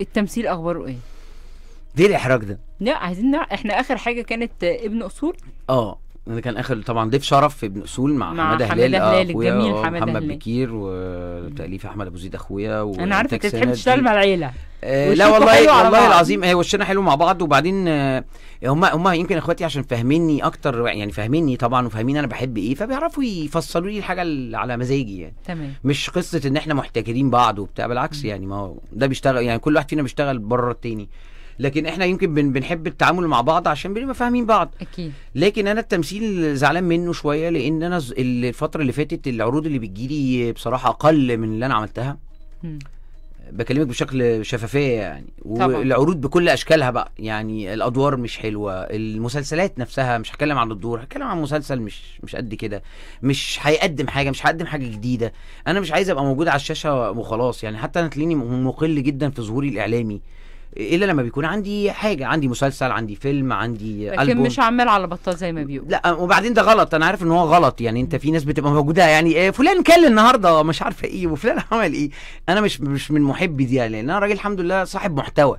التمثيل اخباره ايه؟ ليه الاحراج ده؟ لا عايزين نع... احنا اخر حاجه كانت ابن اصول اه ده كان اخر طبعا ضيف شرف في ابن اصول مع, مع حماده هلال حماده هلال الجميل حماده هلال بكير وتاليف احمد ابو زيد اخويا انا عارف انت بتحب تشتغل مع العيله آه لا والله والله العظيم هي وشنا حلو مع بعض وبعدين آه هم هم يمكن اخواتي عشان فاهميني اكتر يعني فاهميني طبعا وفاهمين انا بحب ايه فبيعرفوا يفصلوا لي الحاجه على مزاجي يعني تمام مش قصه ان احنا محتكرين بعض وبتاع بالعكس يعني ما هو ده بيشتغل يعني كل واحد فينا بيشتغل بره التاني لكن احنا يمكن بن بنحب التعامل مع بعض عشان بنبقى فاهمين بعض اكيد لكن انا التمثيل زعلان منه شويه لان انا الفتره اللي فاتت العروض اللي بتجيلي بصراحه اقل من اللي انا عملتها م. بكلمك بشكل شفافيه يعني طبعا. والعروض بكل اشكالها بقى يعني الادوار مش حلوه المسلسلات نفسها مش هتكلم عن الدور هتكلم عن مسلسل مش مش قد كده مش هيقدم حاجه مش هقدم حاجه جديده انا مش عايز ابقى موجود على الشاشه وخلاص يعني حتى انا تلاقيني مقل جدا في ظهوري الاعلامي الا لما بيكون عندي حاجه عندي مسلسل عندي فيلم عندي لكن ألبوم. مش عمال على بطال زي ما بيقول لا وبعدين ده غلط انا عارف ان هو غلط يعني انت في ناس بتبقى موجوده يعني آه، فلان كل النهارده مش عارفه ايه وفلان عمل ايه انا مش مش من محبي دي لان انا راجل الحمد لله صاحب محتوى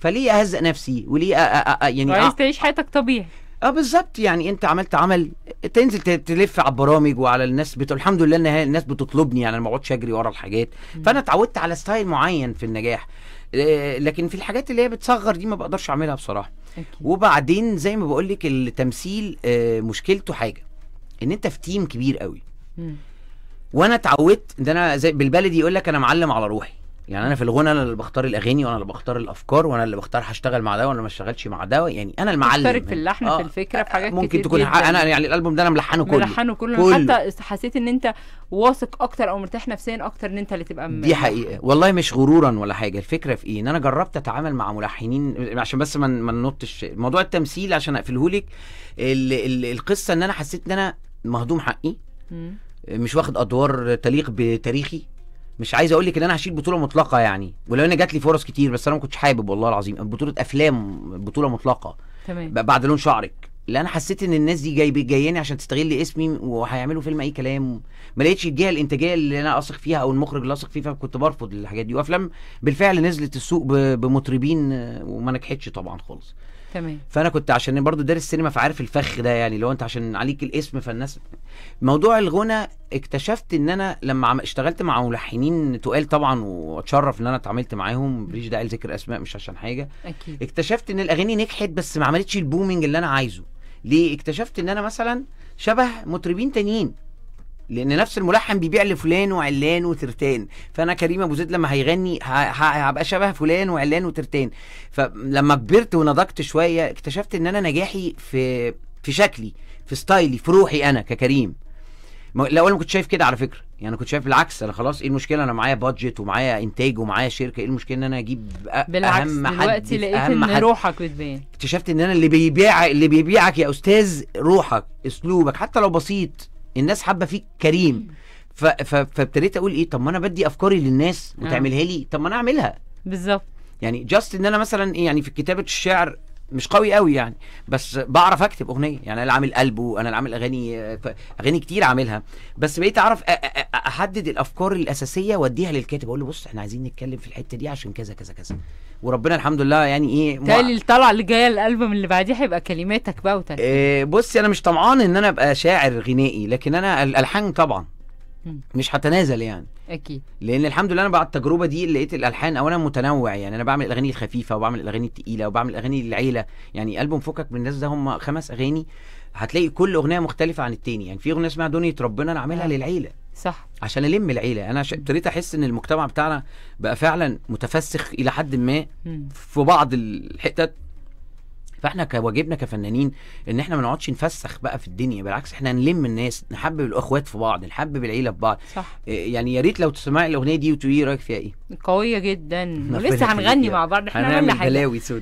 فليه اهزق نفسي وليه أ أ أ يعني عايز تعيش حياتك طبيعي اه بالظبط يعني انت عملت عمل تنزل تلف على البرامج وعلى الناس بتقول الحمد لله ان الناس بتطلبني يعني انا ما بقعدش اجري ورا الحاجات فانا اتعودت على ستايل معين في النجاح آه، لكن في الحاجات اللي هي بتصغر دي ما بقدرش اعملها بصراحه وبعدين زي ما بقول لك التمثيل آه، مشكلته حاجه ان انت في تيم كبير قوي وانا اتعودت ان انا زي بالبلدي يقول لك انا معلم على روحي يعني انا في الغنى انا اللي بختار الاغاني وانا اللي بختار الافكار وانا اللي بختار هشتغل مع ده وانا ما اشتغلش مع ده يعني انا المعلم بتشارك في يعني. اللحن آه في الفكره في حاجات ممكن كتير تكون جداً. انا يعني الالبوم ده انا ملحنه كله ملحنه كله, كله. حتى حسيت ان انت واثق اكتر او مرتاح نفسيا اكتر ان انت اللي تبقى ملحن. دي حقيقه والله مش غرورا ولا حاجه الفكره في ايه ان انا جربت اتعامل مع ملحنين عشان بس ما من ننطش موضوع التمثيل عشان اقفلهولك القصه ان انا حسيت ان انا مهضوم حقي مش واخد ادوار تليق بتاريخي مش عايز اقول لك ان انا هشيل بطوله مطلقه يعني ولو انا جات لي فرص كتير بس انا ما كنتش حابب والله العظيم بطوله افلام بطوله مطلقه تمام بعد لون شعرك اللي انا حسيت ان الناس دي جاي جاياني عشان تستغل اسمي وهيعملوا فيلم اي كلام ما لقيتش الجهه الانتاجيه اللي انا اثق فيها او المخرج اللي اثق فيه فكنت برفض الحاجات دي وافلام بالفعل نزلت السوق بمطربين وما نجحتش طبعا خالص تمام فانا كنت عشان برضو دارس سينما فعارف الفخ ده يعني لو انت عشان عليك الاسم فالناس موضوع الغنى اكتشفت ان انا لما اشتغلت مع ملحنين تقال طبعا واتشرف ان انا اتعاملت معاهم ماليش داعي لذكر اسماء مش عشان حاجه اكيد اكتشفت ان الاغاني نجحت بس ما عملتش البومنج اللي انا عايزه ليه اكتشفت ان انا مثلا شبه مطربين تانيين لان نفس الملحن بيبيع لفلان وعلان وترتان فانا كريم ابو زيد لما هيغني هبقى شبه فلان وعلان وترتان فلما كبرت ونضجت شويه اكتشفت ان انا نجاحي في في شكلي في ستايلي في روحي انا ككريم الاول ما كنت شايف كده على فكره يعني انا كنت شايف بالعكس انا خلاص ايه المشكله انا معايا بادجت ومعايا انتاج ومعايا شركه ايه المشكله ان انا اجيب بالعكس اهم حد دلوقتي لقيت ان حد. روحك بتبان اكتشفت ان انا اللي بيبيع اللي بيبيعك يا استاذ روحك اسلوبك حتى لو بسيط الناس حابه فيك كريم فابتديت اقول ايه طب ما انا بدي افكاري للناس آه. وتعملها لي طب ما انا اعملها بالظبط يعني جاست ان انا مثلا إيه، يعني في كتابه الشعر مش قوي قوي يعني بس بعرف اكتب اغنيه يعني انا عامل قلب انا اللي عامل اغاني اغاني كتير عاملها بس بقيت اعرف احدد الافكار الاساسيه واديها للكاتب اقول له بص احنا عايزين نتكلم في الحته دي عشان كذا كذا كذا وربنا الحمد لله يعني ايه مع... تالي الطلعه اللي جايه الالبوم اللي بعديه هيبقى كلماتك بقى وتنفيذ إيه بصي انا مش طمعان ان انا ابقى شاعر غنائي لكن انا الالحان طبعا مش هتنازل يعني اكيد لان الحمد لله انا بعد التجربه دي لقيت الالحان اولا متنوع يعني انا بعمل الاغاني الخفيفه وبعمل الاغاني الثقيله وبعمل الاغاني للعيله يعني البوم فكك من الناس ده هم خمس اغاني هتلاقي كل اغنيه مختلفه عن التاني يعني في اغنيه اسمها دنيا ربنا انا عاملها آه. للعيله صح عشان الم العيله انا ابتديت احس ان المجتمع بتاعنا بقى فعلا متفسخ الى حد ما في بعض الحتت فاحنا كواجبنا كفنانين ان احنا ما نقعدش نفسخ بقى في الدنيا بالعكس احنا نلم الناس نحبب الاخوات في بعض نحبب العيله في بعض صح آه، يعني يا ريت لو تسمعي الاغنيه دي وتقولي إيه رايك فيها ايه قويه جدا ولسه هنغني مع بعض احنا هنعمل بلاوي